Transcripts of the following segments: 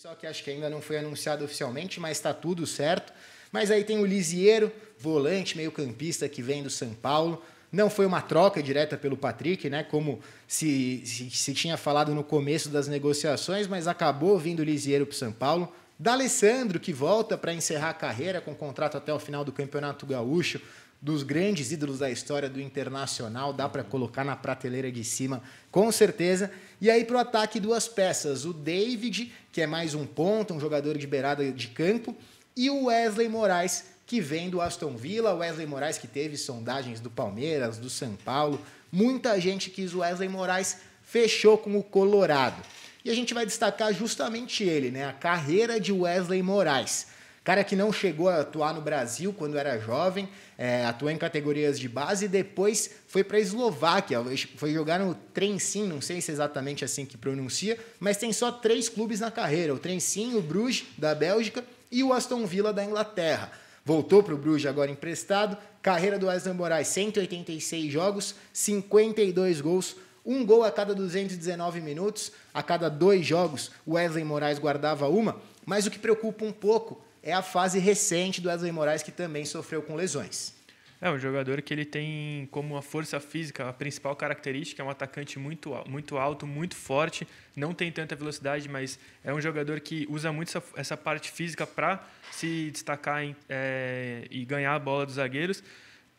Só que acho que ainda não foi anunciado oficialmente, mas está tudo certo. Mas aí tem o Lisieiro, volante, meio-campista que vem do São Paulo. Não foi uma troca direta pelo Patrick, né? Como se, se, se tinha falado no começo das negociações, mas acabou vindo o Lisieiro para o São Paulo. D'Alessandro, que volta para encerrar a carreira com contrato até o final do Campeonato Gaúcho, dos grandes ídolos da história do Internacional, dá para colocar na prateleira de cima, com certeza. E aí para o ataque, duas peças: o David, que é mais um ponto, um jogador de beirada de campo, e o Wesley Moraes, que vem do Aston Villa. Wesley Moraes, que teve sondagens do Palmeiras, do São Paulo. Muita gente quis o Wesley Moraes, fechou com o Colorado. E a gente vai destacar justamente ele, né? A carreira de Wesley Moraes. Cara que não chegou a atuar no Brasil quando era jovem, é, atuou em categorias de base e depois foi para a Eslováquia. Foi jogar no Trenčín, não sei se é exatamente assim que pronuncia, mas tem só três clubes na carreira: o Trenčín, o Bruges da Bélgica e o Aston Villa da Inglaterra. Voltou para o Bruges agora emprestado. Carreira do Wesley Moraes, 186 jogos, 52 gols, um gol a cada 219 minutos. A cada dois jogos, o Wesley Moraes guardava uma. Mas o que preocupa um pouco é a fase recente do Wesley Moraes, que também sofreu com lesões. É um jogador que ele tem como a força física a principal característica, é um atacante muito, muito alto, muito forte, não tem tanta velocidade, mas é um jogador que usa muito essa, essa parte física para se destacar em, é, e ganhar a bola dos zagueiros.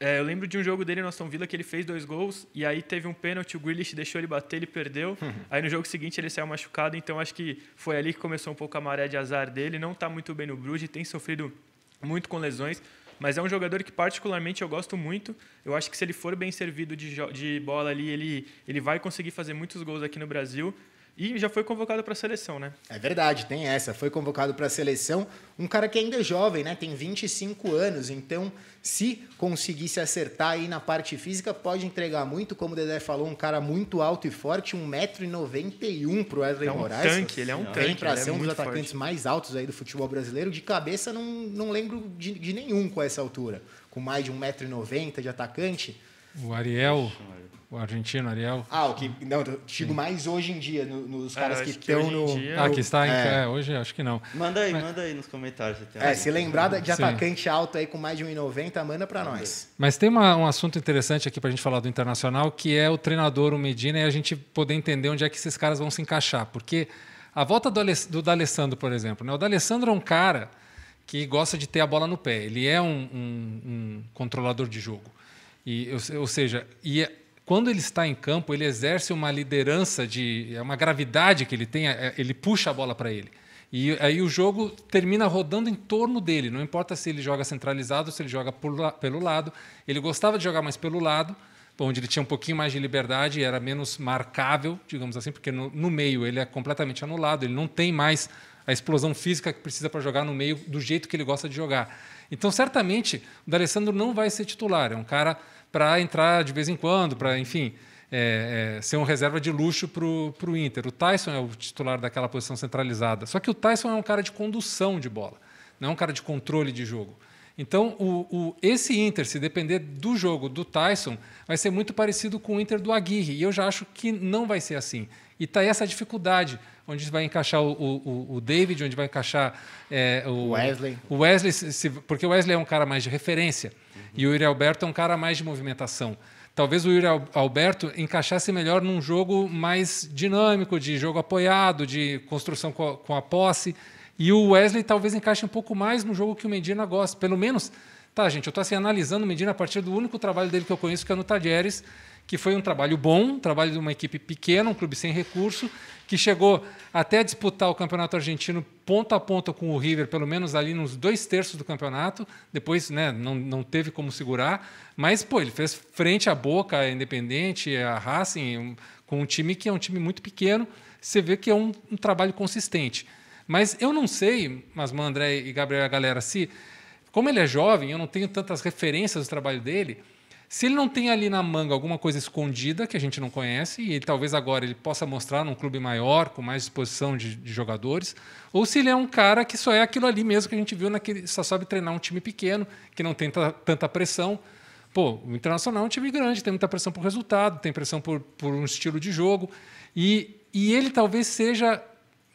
É, eu lembro de um jogo dele no Aston Villa que ele fez dois gols e aí teve um pênalti, o Grealish deixou ele bater, ele perdeu. Uhum. Aí no jogo seguinte ele saiu machucado, então acho que foi ali que começou um pouco a maré de azar dele. Não está muito bem no Bruges, tem sofrido muito com lesões, mas é um jogador que particularmente eu gosto muito. Eu acho que se ele for bem servido de, de bola ali, ele, ele vai conseguir fazer muitos gols aqui no Brasil. E já foi convocado para a seleção, né? É verdade, tem essa. Foi convocado para a seleção. Um cara que ainda é jovem, né? Tem 25 anos. Então, se conseguir se acertar aí na parte física, pode entregar muito. Como o Dedé falou, um cara muito alto e forte, 1,91m para o Wesley é um Moraes. Tanque, ele é um tanque, Tem para é ser um dos atacantes forte. mais altos aí do futebol brasileiro. De cabeça, não, não lembro de, de nenhum com essa altura. Com mais de 1,90m de atacante. O Ariel. O argentino, Ariel. Ah, o que. Não, digo mais hoje em dia, no, nos é, caras é, que estão no. Dia, ah, que está em. É. É, hoje acho que não. Manda aí, Mas... manda aí nos comentários. É, se é, se lembrar de atacante Sim. alto aí com mais de 1,90, manda para nós. Mas tem uma, um assunto interessante aqui para a gente falar do internacional, que é o treinador, o Medina, e a gente poder entender onde é que esses caras vão se encaixar. Porque a volta do, do D'Alessandro, por exemplo, né? o D'Alessandro é um cara que gosta de ter a bola no pé. Ele é um, um, um controlador de jogo. E, ou seja, e é, quando ele está em campo, ele exerce uma liderança de é uma gravidade que ele tem, é, ele puxa a bola para ele. E aí o jogo termina rodando em torno dele, não importa se ele joga centralizado, se ele joga por, pelo lado. Ele gostava de jogar mais pelo lado, onde ele tinha um pouquinho mais de liberdade, era menos marcável, digamos assim, porque no, no meio ele é completamente anulado, ele não tem mais a explosão física que precisa para jogar no meio do jeito que ele gosta de jogar. Então, certamente, o D'Alessandro não vai ser titular. É um cara para entrar de vez em quando, para, enfim, é, é, ser um reserva de luxo para o Inter. O Tyson é o titular daquela posição centralizada. Só que o Tyson é um cara de condução de bola, não é um cara de controle de jogo. Então, o, o, esse Inter, se depender do jogo do Tyson, vai ser muito parecido com o Inter do Aguirre. E eu já acho que não vai ser assim. E está essa dificuldade, onde vai encaixar o, o, o David, onde vai encaixar é, o Wesley. O Wesley, se, porque o Wesley é um cara mais de referência uhum. e o Yuri Alberto é um cara mais de movimentação. Talvez o Yuri Alberto encaixasse melhor num jogo mais dinâmico, de jogo apoiado, de construção com a, com a posse. E o Wesley talvez encaixe um pouco mais no jogo que o Medina gosta. Pelo menos, tá, gente, eu estou assim, analisando o Medina a partir do único trabalho dele que eu conheço, que é no Tadieres, que foi um trabalho bom, um trabalho de uma equipe pequena, um clube sem recurso, que chegou até a disputar o Campeonato Argentino ponta a ponta com o River, pelo menos ali nos dois terços do campeonato. Depois né, não, não teve como segurar, mas pô, ele fez frente à Boca, à Independente, à Racing, um, com um time que é um time muito pequeno. Você vê que é um, um trabalho consistente. Mas eu não sei, mas André e Gabriel, a galera, se como ele é jovem, eu não tenho tantas referências do trabalho dele. Se ele não tem ali na manga alguma coisa escondida que a gente não conhece, e ele, talvez agora ele possa mostrar num clube maior, com mais disposição de, de, jogadores, ou se ele é um cara que só é aquilo ali mesmo que a gente viu, naquele, só sabe treinar um time pequeno, que não tem tanta pressão. Pô, o Internacional é um time grande, tem muita pressão por resultado, tem pressão por, por um estilo de jogo, e, e ele talvez seja,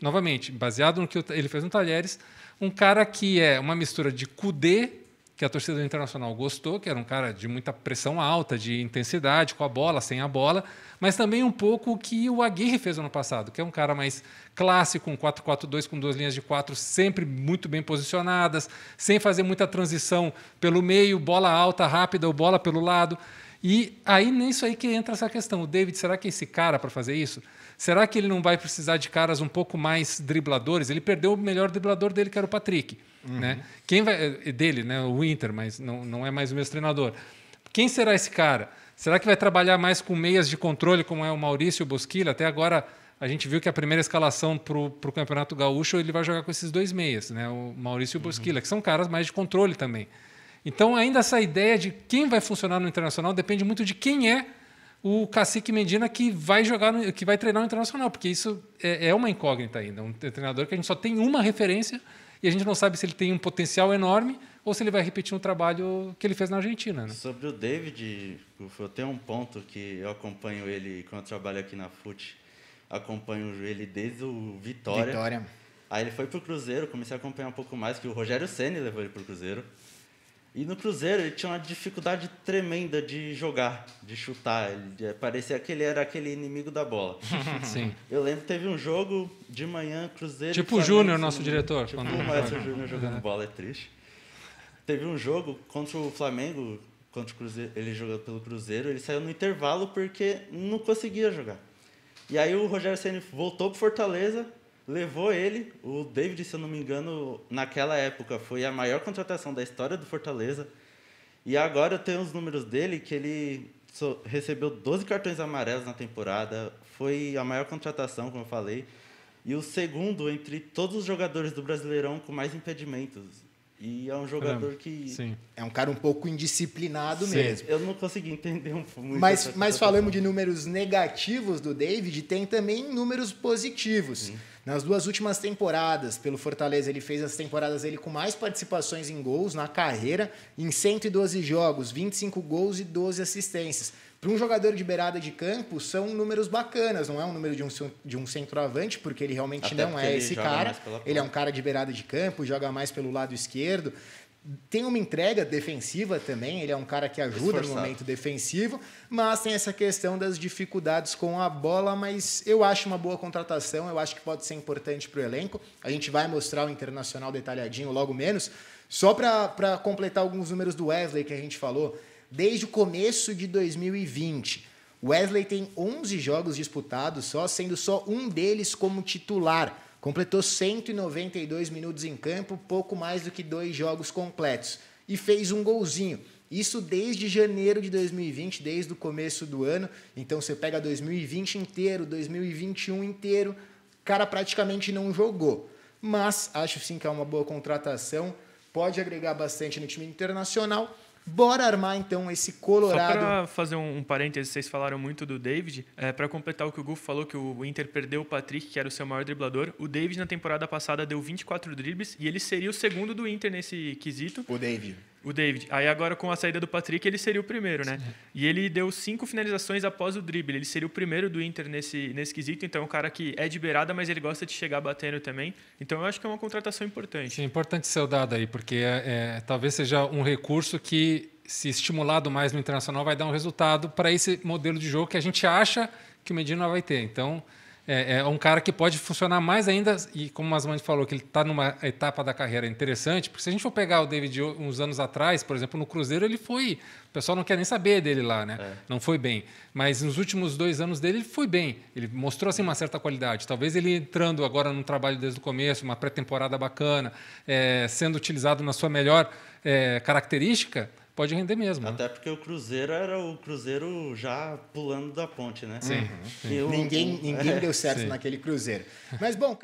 novamente, baseado no que ele fez no Talheres, um cara que é uma mistura de Kudê que a torcida do Internacional gostou, que era um cara de muita pressão alta, de intensidade, com a bola, sem a bola, mas também um pouco o que o Aguirre fez ano passado, que é um cara mais clássico, um 4-4-2 com duas linhas de quatro sempre muito bem posicionadas, sem fazer muita transição pelo meio, bola alta, rápida ou bola pelo lado. E aí nisso aí que entra essa questão. O David, será que é esse cara para fazer isso? Será que ele não vai precisar de caras um pouco mais dribladores? Ele perdeu o melhor driblador dele, que era o Patrick. Uhum. Né? Quem vai, eh, dele, né? o Inter, mas não, não é mais o mesmo treinador. Quem será esse cara? Será que vai trabalhar mais com meias de controle, como é o Maurício Bosquilha? Até agora a gente viu que a primeira escalação para o Campeonato Gaúcho ele vai jogar com esses dois meias, né? o Maurício e o uhum. Bosquilha, uhum. que são caras mais de controle também. Então, ainda essa ideia de quem vai funcionar no Internacional depende muito de quem é o Cacique Medina que vai jogar, no, que vai treinar no Internacional, porque isso é, é uma incógnita ainda. Um treinador que a gente só tem uma referência, e a gente não sabe se ele tem um potencial enorme ou se ele vai repetir um trabalho que ele fez na Argentina. Né? Sobre o David, eu tenho um ponto que eu acompanho ele quando eu trabalho aqui na FUT. Acompanho ele desde o Vitória. Vitória. Aí ele foi pro Cruzeiro, comecei a acompanhar um pouco mais, que o Rogério Senna levou ele pro Cruzeiro. E no Cruzeiro ele tinha uma dificuldade tremenda de jogar, de chutar. Ele, é, parecia que ele era aquele inimigo da bola. Sim. Eu lembro que teve um jogo de manhã, Cruzeiro. Tipo o Júnior, nosso diretor. Tipo quando... o Maestro Júnior jogando bola, é triste. Teve um jogo contra o Flamengo, contra o Cruzeiro, ele jogou pelo Cruzeiro, ele saiu no intervalo porque não conseguia jogar. E aí o Rogério Ceni voltou pro Fortaleza, levou ele, o David, se eu não me engano, naquela época foi a maior contratação da história do Fortaleza. E agora eu tenho os números dele que ele recebeu 12 cartões amarelos na temporada, foi a maior contratação, como eu falei, e o segundo entre todos os jogadores do Brasileirão com mais impedimentos. E é um jogador que. Sim. É um cara um pouco indisciplinado Sim. mesmo. Eu não consegui entender um muito. Mas, mas falando de números negativos do David, tem também números positivos. Sim. Nas duas últimas temporadas, pelo Fortaleza, ele fez as temporadas ele com mais participações em gols na carreira, em 112 jogos, 25 gols e 12 assistências. Para um jogador de beirada de campo, são números bacanas, não é um número de um, de um centroavante, porque ele realmente Até não é esse cara. Ele é um cara de beirada de campo, joga mais pelo lado esquerdo tem uma entrega defensiva também, ele é um cara que ajuda Esforçado. no momento defensivo, mas tem essa questão das dificuldades com a bola, mas eu acho uma boa contratação, eu acho que pode ser importante para o elenco. A gente vai mostrar o Internacional detalhadinho logo menos. Só para completar alguns números do Wesley que a gente falou, desde o começo de 2020, Wesley tem 11 jogos disputados só, sendo só um deles como titular. Completou 192 minutos em campo, pouco mais do que dois jogos completos. E fez um golzinho. Isso desde janeiro de 2020, desde o começo do ano. Então você pega 2020 inteiro, 2021 inteiro, o cara praticamente não jogou. Mas acho sim que é uma boa contratação, pode agregar bastante no time internacional. Bora armar então esse Colorado. Só para fazer um, parênteses, vocês falaram muito do David. É, para completar o que o Gu falou, que o Inter perdeu o Patrick, que era o seu maior driblador. O David na temporada passada deu 24 dribles e ele seria o segundo do Inter nesse quesito. O David. O David. Aí agora com a saída do Patrick, ele seria o primeiro, né? Sim. E ele deu cinco finalizações após o drible. Ele seria o primeiro do Inter nesse, nesse quesito. Então é um cara que é de beirada, mas ele gosta de chegar batendo também. Então eu acho que é uma contratação importante. É importante ser dado aí, porque é, é, talvez seja um recurso que, se estimulado mais no Internacional, vai dar um resultado para esse modelo de jogo que a gente acha que o Medina vai ter. Então é, é, um cara que pode funcionar mais ainda, e como o Masmani falou, que ele está numa etapa da carreira interessante, porque se a gente for pegar o David uns anos atrás, por exemplo, no Cruzeiro ele foi. O pessoal não quer nem saber dele lá, né? É. Não foi bem. Mas nos últimos dois anos dele ele foi bem. Ele mostrou assim, uma certa qualidade. Talvez ele entrando agora num trabalho desde o começo, uma pré-temporada bacana, é, sendo utilizado na sua melhor é, característica pode render mesmo. Até né? porque o Cruzeiro era o Cruzeiro já pulando da ponte, né? Sim. Uhum. sim. Eu, ninguém ninguém é, deu certo sim. naquele Cruzeiro. Mas, bom.